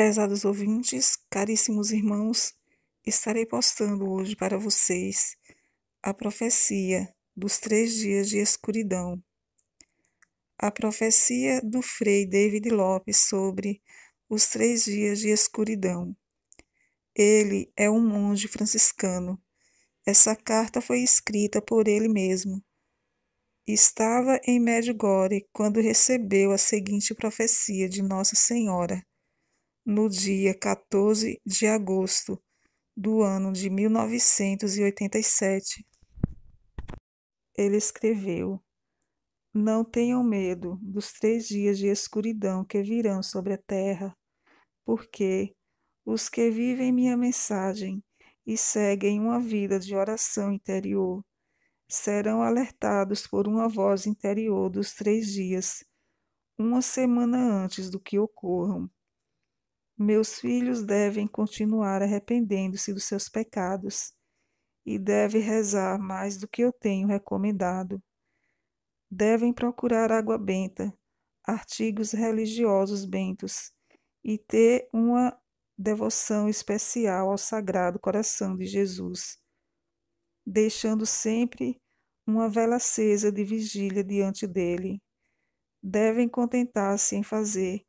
Prezados ouvintes, caríssimos irmãos, estarei postando hoje para vocês a profecia dos três dias de escuridão. A profecia do Frei David Lopes sobre os três dias de escuridão. Ele é um monge franciscano. Essa carta foi escrita por ele mesmo. Estava em Medjugorje quando recebeu a seguinte profecia de Nossa Senhora no dia 14 de agosto do ano de 1987. Ele escreveu: Não tenham medo dos três dias de escuridão que virão sobre a terra, porque os que vivem minha mensagem e seguem uma vida de oração interior serão alertados por uma voz interior dos três dias, uma semana antes do que ocorram. Meus filhos devem continuar arrependendo-se dos seus pecados e devem rezar mais do que eu tenho recomendado. Devem procurar água benta, artigos religiosos bentos e ter uma devoção especial ao Sagrado Coração de Jesus, deixando sempre uma vela acesa de vigília diante dele. Devem contentar-se em fazer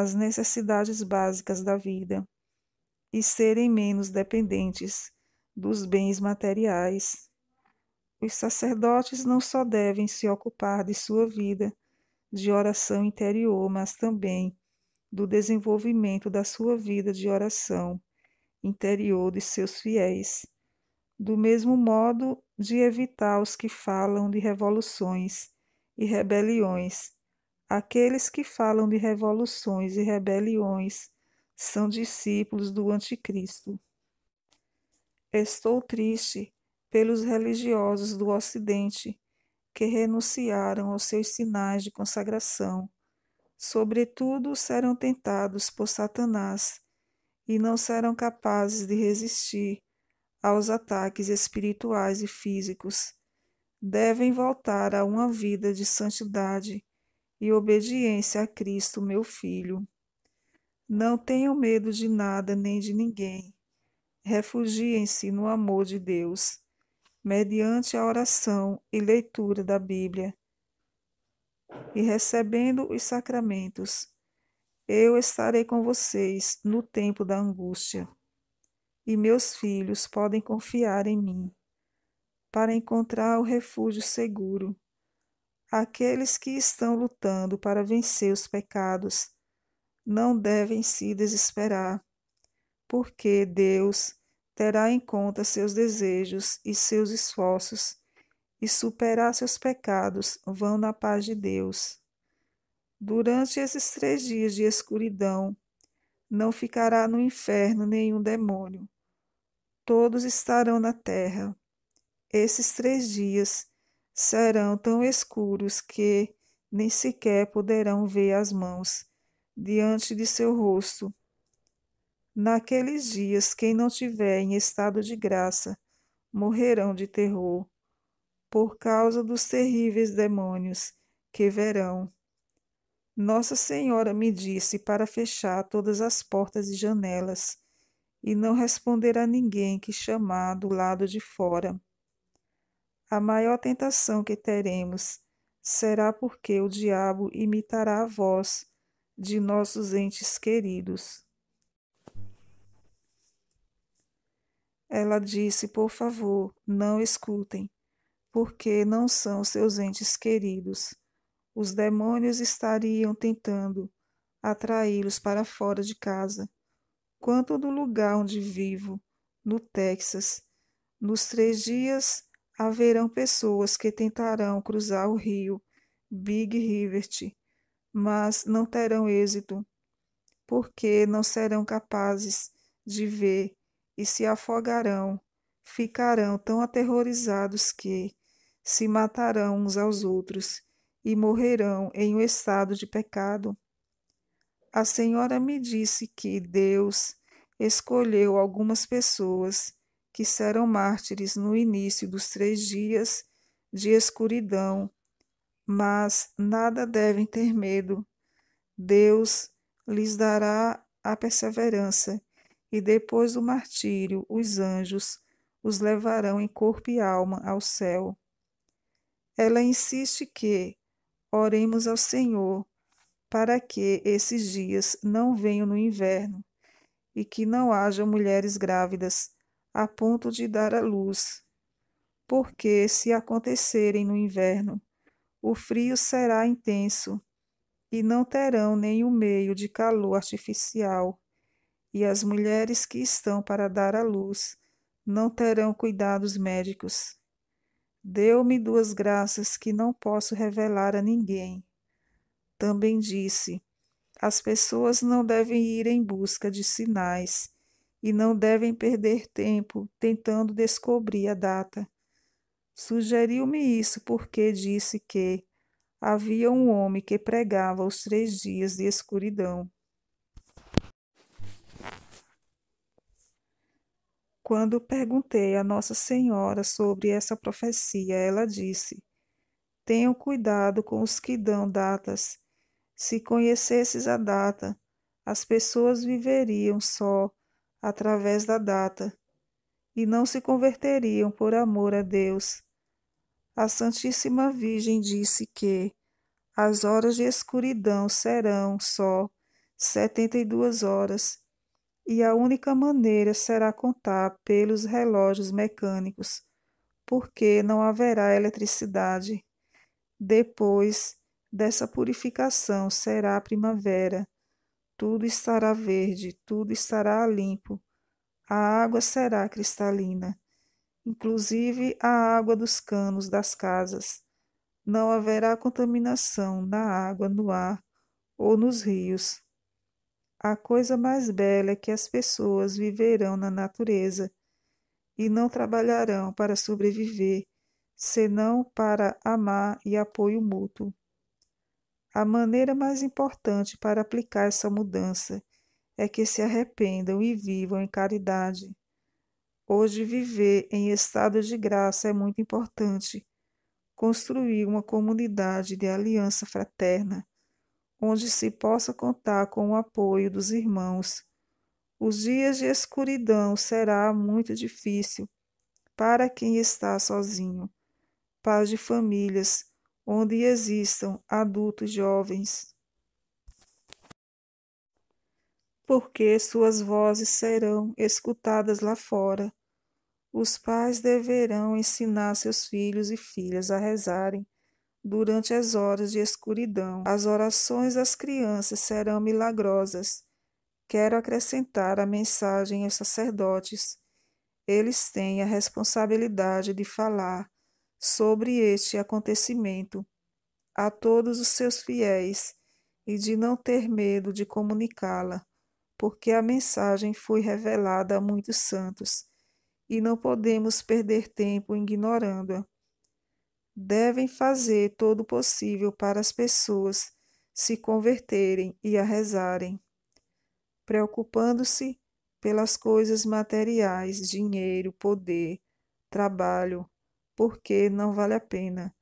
as necessidades básicas da vida e serem menos dependentes dos bens materiais. Os sacerdotes não só devem se ocupar de sua vida de oração interior, mas também do desenvolvimento da sua vida de oração interior de seus fiéis, do mesmo modo de evitar os que falam de revoluções e rebeliões Aqueles que falam de revoluções e rebeliões são discípulos do Anticristo. Estou triste pelos religiosos do Ocidente que renunciaram aos seus sinais de consagração. Sobretudo serão tentados por Satanás e não serão capazes de resistir aos ataques espirituais e físicos. Devem voltar a uma vida de santidade e obediência a Cristo, meu Filho. Não tenham medo de nada nem de ninguém. Refugiem-se no amor de Deus, mediante a oração e leitura da Bíblia, e recebendo os sacramentos. Eu estarei com vocês no tempo da angústia, e meus filhos podem confiar em mim para encontrar o refúgio seguro Aqueles que estão lutando para vencer os pecados não devem se desesperar, porque Deus terá em conta seus desejos e seus esforços e superar seus pecados vão na paz de Deus. Durante esses três dias de escuridão, não ficará no inferno nenhum demônio. Todos estarão na terra. Esses três dias serão tão escuros que nem sequer poderão ver as mãos diante de seu rosto. Naqueles dias, quem não tiver em estado de graça morrerão de terror, por causa dos terríveis demônios que verão. Nossa Senhora me disse para fechar todas as portas e janelas e não responder a ninguém que chamar do lado de fora. A maior tentação que teremos será porque o diabo imitará a voz de nossos entes queridos. Ela disse: Por favor, não escutem, porque não são seus entes queridos. Os demônios estariam tentando atraí-los para fora de casa. Quanto do lugar onde vivo, no Texas, nos três dias haverão pessoas que tentarão cruzar o rio Big River, mas não terão êxito, porque não serão capazes de ver e se afogarão, ficarão tão aterrorizados que se matarão uns aos outros e morrerão em um estado de pecado. A senhora me disse que Deus escolheu algumas pessoas que serão mártires no início dos três dias de escuridão, mas nada devem ter medo. Deus lhes dará a perseverança, e depois do martírio, os anjos os levarão em corpo e alma ao céu. Ela insiste que oremos ao Senhor para que esses dias não venham no inverno e que não haja mulheres grávidas a ponto de dar a luz. Porque, se acontecerem no inverno, o frio será intenso e não terão nenhum meio de calor artificial, e as mulheres que estão para dar a luz não terão cuidados médicos. Deu-me duas graças que não posso revelar a ninguém. Também disse: as pessoas não devem ir em busca de sinais e não devem perder tempo tentando descobrir a data. Sugeriu-me isso porque disse que havia um homem que pregava os três dias de escuridão. Quando perguntei a Nossa Senhora sobre essa profecia, ela disse: Tenham cuidado com os que dão datas. Se conhecesses a data, as pessoas viveriam só através da data, e não se converteriam por amor a Deus. A Santíssima Virgem disse que as horas de escuridão serão só setenta e duas horas, e a única maneira será contar pelos relógios mecânicos, porque não haverá eletricidade. Depois dessa purificação será a primavera tudo estará verde, tudo estará limpo. A água será cristalina, inclusive a água dos canos das casas. Não haverá contaminação na água, no ar ou nos rios. A coisa mais bela é que as pessoas viverão na natureza e não trabalharão para sobreviver, senão para amar e apoio mútuo. A maneira mais importante para aplicar essa mudança é que se arrependam e vivam em caridade. Hoje, viver em estado de graça é muito importante. Construir uma comunidade de aliança fraterna, onde se possa contar com o apoio dos irmãos. Os dias de escuridão será muito difícil para quem está sozinho. Paz de famílias onde existam adultos jovens, porque suas vozes serão escutadas lá fora. Os pais deverão ensinar seus filhos e filhas a rezarem durante as horas de escuridão. As orações das crianças serão milagrosas. Quero acrescentar a mensagem aos sacerdotes. Eles têm a responsabilidade de falar sobre este acontecimento a todos os seus fiéis e de não ter medo de comunicá-la, porque a mensagem foi revelada a muitos santos e não podemos perder tempo ignorando-a. Devem fazer todo o possível para as pessoas se converterem e a rezarem, preocupando-se pelas coisas materiais, dinheiro, poder, trabalho, porque não vale a pena.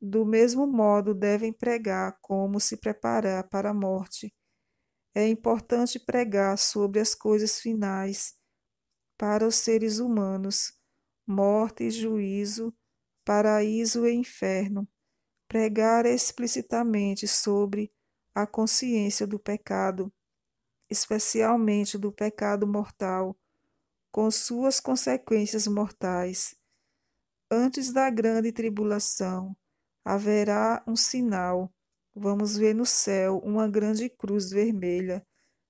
Do mesmo modo, devem pregar como se preparar para a morte. É importante pregar sobre as coisas finais para os seres humanos, morte e juízo, paraíso e inferno. Pregar explicitamente sobre a consciência do pecado, especialmente do pecado mortal, com suas consequências mortais antes da grande tribulação, haverá um sinal. Vamos ver no céu uma grande cruz vermelha,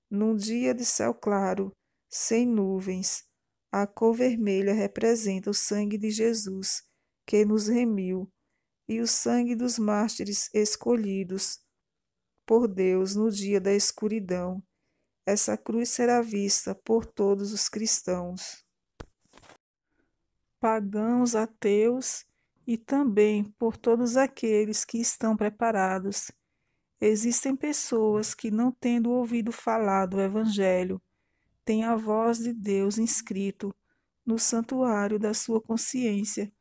num dia de céu claro, sem nuvens. A cor vermelha representa o sangue de Jesus, que nos remiu, e o sangue dos mártires escolhidos por Deus no dia da escuridão. Essa cruz será vista por todos os cristãos pagãos, ateus e também por todos aqueles que estão preparados. Existem pessoas que, não tendo ouvido falar do Evangelho, têm a voz de Deus inscrito no santuário da sua consciência,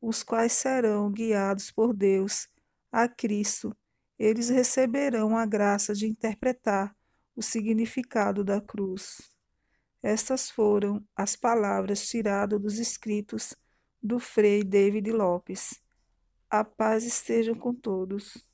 os quais serão guiados por Deus a Cristo. Eles receberão a graça de interpretar o significado da cruz. Estas foram as palavras tiradas dos escritos do Frei David Lopes. A paz esteja com todos.